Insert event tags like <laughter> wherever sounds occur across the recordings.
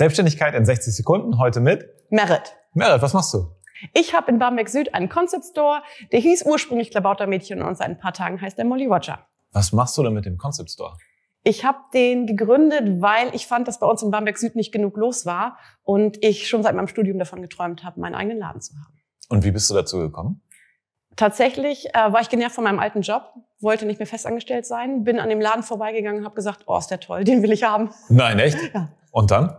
Selbstständigkeit in 60 Sekunden, heute mit Merit. Merit, was machst du? Ich habe in Bamberg Süd einen Concept Store, der hieß ursprünglich Klabautermädchen und seit ein paar Tagen heißt er Molly Roger. Was machst du denn mit dem Concept Store? Ich habe den gegründet, weil ich fand, dass bei uns in Bamberg Süd nicht genug los war und ich schon seit meinem Studium davon geträumt habe, meinen eigenen Laden zu haben. Und wie bist du dazu gekommen? Tatsächlich äh, war ich genervt von meinem alten Job, wollte nicht mehr festangestellt sein, bin an dem Laden vorbeigegangen und habe gesagt, oh, ist der toll, den will ich haben. Nein, echt? <laughs> Ja. Und dann?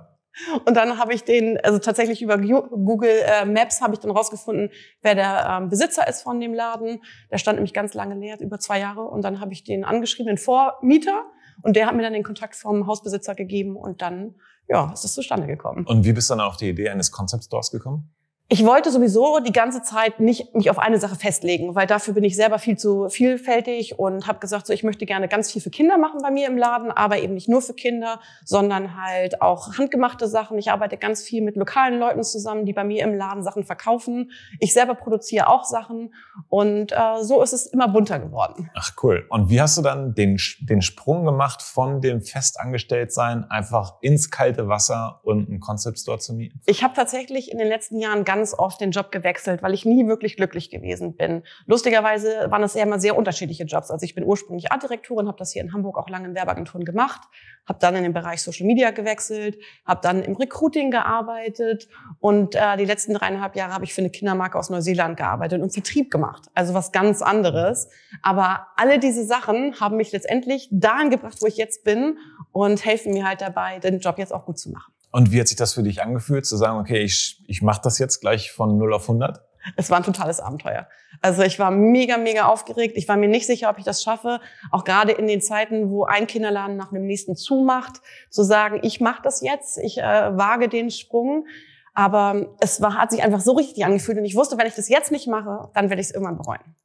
Und dann habe ich den, also tatsächlich über Google äh, Maps habe ich dann rausgefunden, wer der ähm, Besitzer ist von dem Laden. Der stand nämlich ganz lange leer, über zwei Jahre. Und dann habe ich den angeschrieben, den Vormieter. Und der hat mir dann den Kontakt vom Hausbesitzer gegeben. Und dann, ja, ist das zustande gekommen. Und wie bist du dann auf die Idee eines Concept Stores gekommen? ich wollte sowieso die ganze Zeit nicht mich auf eine Sache festlegen, weil dafür bin ich selber viel zu vielfältig und habe gesagt, so ich möchte gerne ganz viel für Kinder machen bei mir im Laden, aber eben nicht nur für Kinder, sondern halt auch handgemachte Sachen. Ich arbeite ganz viel mit lokalen Leuten zusammen, die bei mir im Laden Sachen verkaufen. Ich selber produziere auch Sachen und äh, so ist es immer bunter geworden. Ach cool. Und wie hast du dann den den Sprung gemacht von dem Festangestelltsein einfach ins kalte Wasser und einen Concept Store zu mieten? Ich habe tatsächlich in den letzten Jahren ganz ganz oft den Job gewechselt, weil ich nie wirklich glücklich gewesen bin. Lustigerweise waren das eher mal sehr unterschiedliche Jobs. Also ich bin ursprünglich Artdirektorin, habe das hier in Hamburg auch lange in Werbeagenturen gemacht, habe dann in den Bereich Social Media gewechselt, habe dann im Recruiting gearbeitet und äh, die letzten dreieinhalb Jahre habe ich für eine Kindermarke aus Neuseeland gearbeitet und Vertrieb gemacht. Also was ganz anderes. Aber alle diese Sachen haben mich letztendlich dahin gebracht, wo ich jetzt bin und helfen mir halt dabei, den Job jetzt auch gut zu machen. Und wie hat sich das für dich angefühlt, zu sagen, okay, ich, ich mache das jetzt gleich von 0 auf 100? Es war ein totales Abenteuer. Also ich war mega, mega aufgeregt. Ich war mir nicht sicher, ob ich das schaffe. Auch gerade in den Zeiten, wo ein Kinderladen nach dem nächsten zumacht, zu sagen, ich mache das jetzt, ich äh, wage den Sprung. Aber es war, hat sich einfach so richtig angefühlt und ich wusste, wenn ich das jetzt nicht mache, dann werde ich es irgendwann bereuen.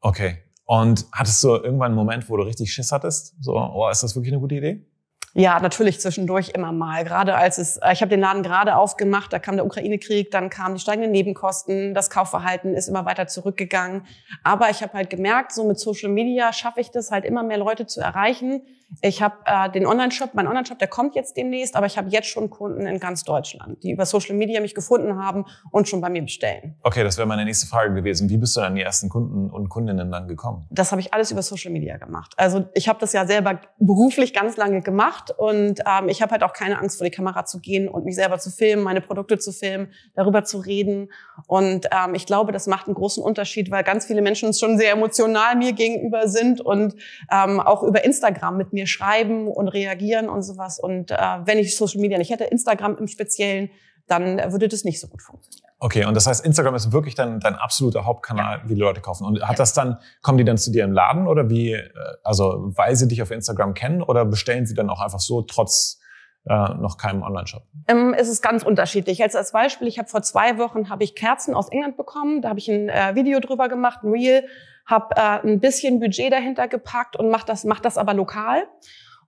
Okay. Und hattest du irgendwann einen Moment, wo du richtig Schiss hattest? So, oh, ist das wirklich eine gute Idee? Ja, natürlich zwischendurch immer mal. Gerade als es, äh, ich habe den Laden gerade aufgemacht, da kam der Ukraine-Krieg, dann kamen die steigenden Nebenkosten, das Kaufverhalten ist immer weiter zurückgegangen. Aber ich habe halt gemerkt, so mit Social Media schaffe ich das halt immer mehr Leute zu erreichen ich habe äh, den Online-Shop, mein Online-Shop, der kommt jetzt demnächst, aber ich habe jetzt schon Kunden in ganz Deutschland, die über Social Media mich gefunden haben und schon bei mir bestellen. Okay, das wäre meine nächste Frage gewesen. Wie bist du dann die ersten Kunden und Kundinnen dann gekommen? Das habe ich alles über Social Media gemacht. Also ich habe das ja selber beruflich ganz lange gemacht und ähm, ich habe halt auch keine Angst vor die Kamera zu gehen und mich selber zu filmen, meine Produkte zu filmen, darüber zu reden. Und ähm, ich glaube, das macht einen großen Unterschied, weil ganz viele Menschen schon sehr emotional mir gegenüber sind und ähm, auch über Instagram mit mir mir schreiben und reagieren und sowas. Und äh, wenn ich Social Media nicht hätte, Instagram im Speziellen, dann würde das nicht so gut funktionieren. Okay, und das heißt, Instagram ist wirklich dein, dein absoluter Hauptkanal, ja. wie die Leute kaufen. Und hat ja. das dann, kommen die dann zu dir im Laden oder wie, äh, also weil sie dich auf Instagram kennen oder bestellen sie dann auch einfach so trotz äh, noch keinem Online-Shop? Ähm, es ist ganz unterschiedlich. Jetzt als Beispiel, ich habe vor zwei Wochen hab ich Kerzen aus England bekommen. Da habe ich ein äh, Video drüber gemacht, ein Reel habe äh, ein bisschen Budget dahinter gepackt und mache das, mach das aber lokal.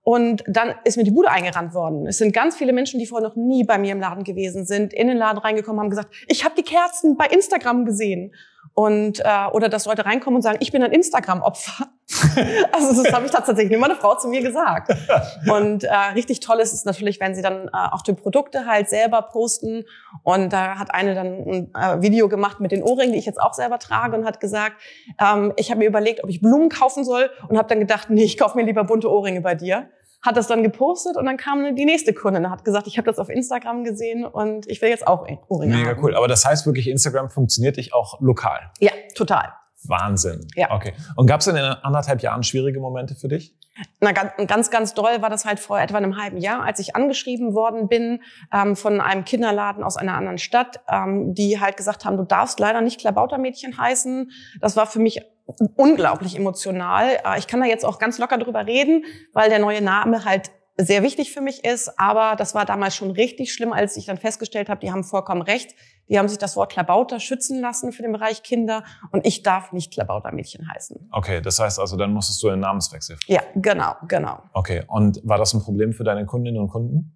Und dann ist mir die Bude eingerannt worden. Es sind ganz viele Menschen, die vorher noch nie bei mir im Laden gewesen sind, in den Laden reingekommen haben, gesagt, ich habe die Kerzen bei Instagram gesehen und äh, oder dass Leute reinkommen und sagen, ich bin ein Instagram-Opfer. <laughs> also das habe ich tatsächlich immer eine Frau zu mir gesagt. Und äh, richtig toll ist es natürlich, wenn sie dann äh, auch die Produkte halt selber posten. Und da hat eine dann ein äh, Video gemacht mit den Ohrringen, die ich jetzt auch selber trage und hat gesagt, ähm, ich habe mir überlegt, ob ich Blumen kaufen soll und habe dann gedacht, nee, ich kaufe mir lieber bunte Ohrringe bei dir hat das dann gepostet und dann kam die nächste Kundin und hat gesagt, ich habe das auf Instagram gesehen und ich will jetzt auch Ohrringe Mega haben. cool. Aber das heißt wirklich, Instagram funktioniert dich auch lokal? Ja, total. Wahnsinn. Ja. Okay. Und gab es in anderthalb Jahren schwierige Momente für dich? Na, ganz, ganz doll war das halt vor etwa einem halben Jahr, als ich angeschrieben worden bin ähm, von einem Kinderladen aus einer anderen Stadt, ähm, die halt gesagt haben, du darfst leider nicht Klabautermädchen heißen. Das war für mich unglaublich emotional. Äh, ich kann da jetzt auch ganz locker drüber reden, weil der neue Name halt sehr wichtig für mich ist. Aber das war damals schon richtig schlimm, als ich dann festgestellt habe, die haben vollkommen recht. Die haben sich das Wort Klabauter schützen lassen für den Bereich Kinder und ich darf nicht Klabautermädchen heißen. Okay, das heißt also, dann musstest du einen Namenswechsel. Ja, genau, genau. Okay, und war das ein Problem für deine Kundinnen und Kunden?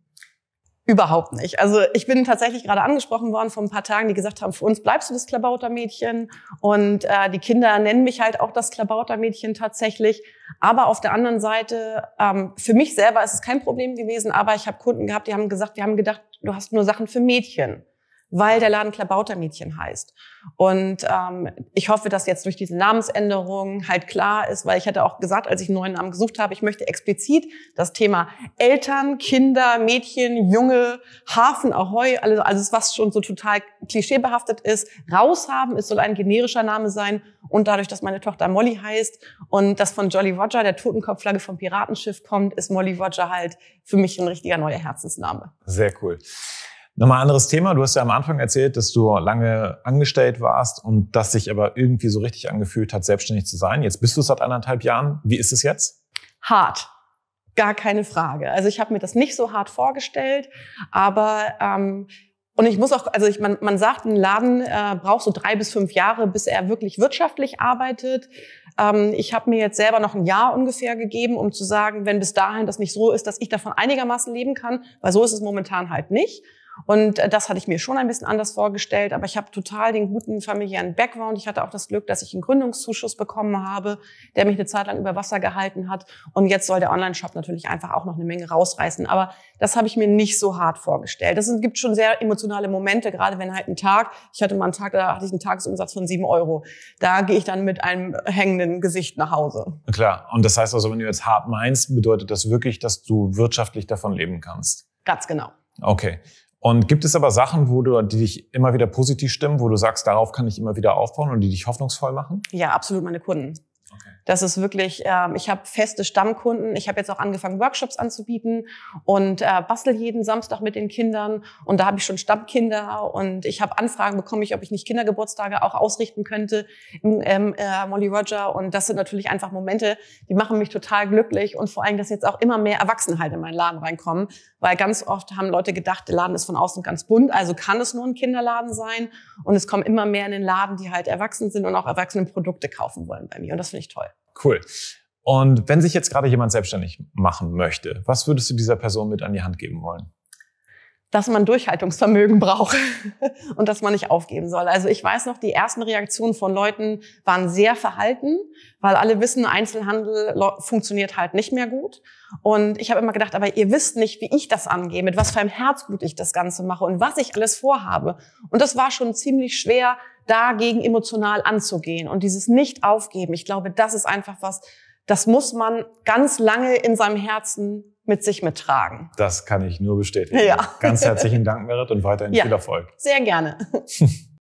Überhaupt nicht. Also ich bin tatsächlich gerade angesprochen worden von ein paar Tagen, die gesagt haben, für uns bleibst du das Klabautermädchen. Und äh, die Kinder nennen mich halt auch das Klabautermädchen tatsächlich. Aber auf der anderen Seite, ähm, für mich selber ist es kein Problem gewesen, aber ich habe Kunden gehabt, die haben gesagt, wir haben gedacht, du hast nur Sachen für Mädchen weil der Laden Klabautermädchen heißt. Und ähm, ich hoffe, dass jetzt durch diese Namensänderung halt klar ist, weil ich hatte auch gesagt, als ich einen neuen Namen gesucht habe, ich möchte explizit das Thema Eltern, Kinder, Mädchen, Junge, Hafen, Ahoi, alles, alles was schon so total klischeebehaftet ist, raushaben. Es soll ein generischer Name sein. Und dadurch, dass meine Tochter Molly heißt und das von Jolly Roger, der Totenkopfflagge vom Piratenschiff kommt, ist Molly Roger halt für mich ein richtiger neuer Herzensname. Sehr cool. Nochmal anderes Thema. Du hast ja am Anfang erzählt, dass du lange angestellt warst und das sich aber irgendwie so richtig angefühlt hat, selbstständig zu sein. Jetzt bist du seit anderthalb Jahren. Wie ist es jetzt? Hart. Gar keine Frage. Also ich habe mir das nicht so hart vorgestellt, aber ähm, und ich muss auch, also ich, man, man sagt, ein Laden äh, braucht so drei bis fünf Jahre, bis er wirklich wirtschaftlich arbeitet. Ähm, ich habe mir jetzt selber noch ein Jahr ungefähr gegeben, um zu sagen, wenn bis dahin das nicht so ist, dass ich davon einigermaßen leben kann, weil so ist es momentan halt nicht. Und äh, das hatte ich mir schon ein bisschen anders vorgestellt, aber ich habe total den guten familiären Background. Ich hatte auch das Glück, dass ich einen Gründungszuschuss bekommen habe, der mich eine Zeit lang über Wasser gehalten hat. Und jetzt soll der Online-Shop natürlich einfach auch noch eine Menge rausreißen. Aber das habe ich mir nicht so hart vorgestellt. Das gibt schon sehr emotionale Momente, gerade wenn halt ein Tag, ich hatte mal einen Tag, da hatte ich einen Tagesumsatz von sieben Euro. Da gehe ich dann mit einem hängenden Gesicht nach Hause. Klar. Und das heißt also, wenn du jetzt hart meinst, bedeutet das wirklich, dass du wirtschaftlich davon leben kannst? Ganz genau. Okay. Und gibt es aber Sachen, wo du, die dich immer wieder positiv stimmen, wo du sagst, darauf kann ich immer wieder aufbauen und die dich hoffnungsvoll machen? Ja, absolut meine Kunden. Das ist wirklich, ähm, ich habe feste Stammkunden. Ich habe jetzt auch angefangen, Workshops anzubieten und äh, bastel jeden Samstag mit den Kindern. Und da habe ich schon Stammkinder und ich habe Anfragen bekommen, ich, ob ich nicht Kindergeburtstage auch ausrichten könnte in ähm, äh, Molly Roger. Und das sind natürlich einfach Momente, die machen mich total glücklich und vor allem, dass jetzt auch immer mehr Erwachsene halt in meinen Laden reinkommen, weil ganz oft haben Leute gedacht, der Laden ist von außen ganz bunt, also kann es nur ein Kinderladen sein. Und es kommen immer mehr in den Laden, die halt erwachsen sind und auch erwachsene Produkte kaufen wollen bei mir. Und das finde ich toll cool. Und wenn sich jetzt gerade jemand selbstständig machen möchte, was würdest du dieser Person mit an die Hand geben wollen? dass man Durchhaltungsvermögen braucht <laughs> und dass man nicht aufgeben soll. Also ich weiß noch, die ersten Reaktionen von Leuten waren sehr verhalten, weil alle wissen, Einzelhandel funktioniert halt nicht mehr gut. Und ich habe immer gedacht, aber ihr wisst nicht, wie ich das angehe, mit was für einem Herzblut ich das Ganze mache und was ich alles vorhabe. Und das war schon ziemlich schwer, dagegen emotional anzugehen und dieses Nicht-Aufgeben. Ich glaube, das ist einfach was, das muss man ganz lange in seinem Herzen mit sich mittragen. Das kann ich nur bestätigen. Ja. Ganz herzlichen Dank, Merit, und weiterhin ja. viel Erfolg. Sehr gerne. <laughs>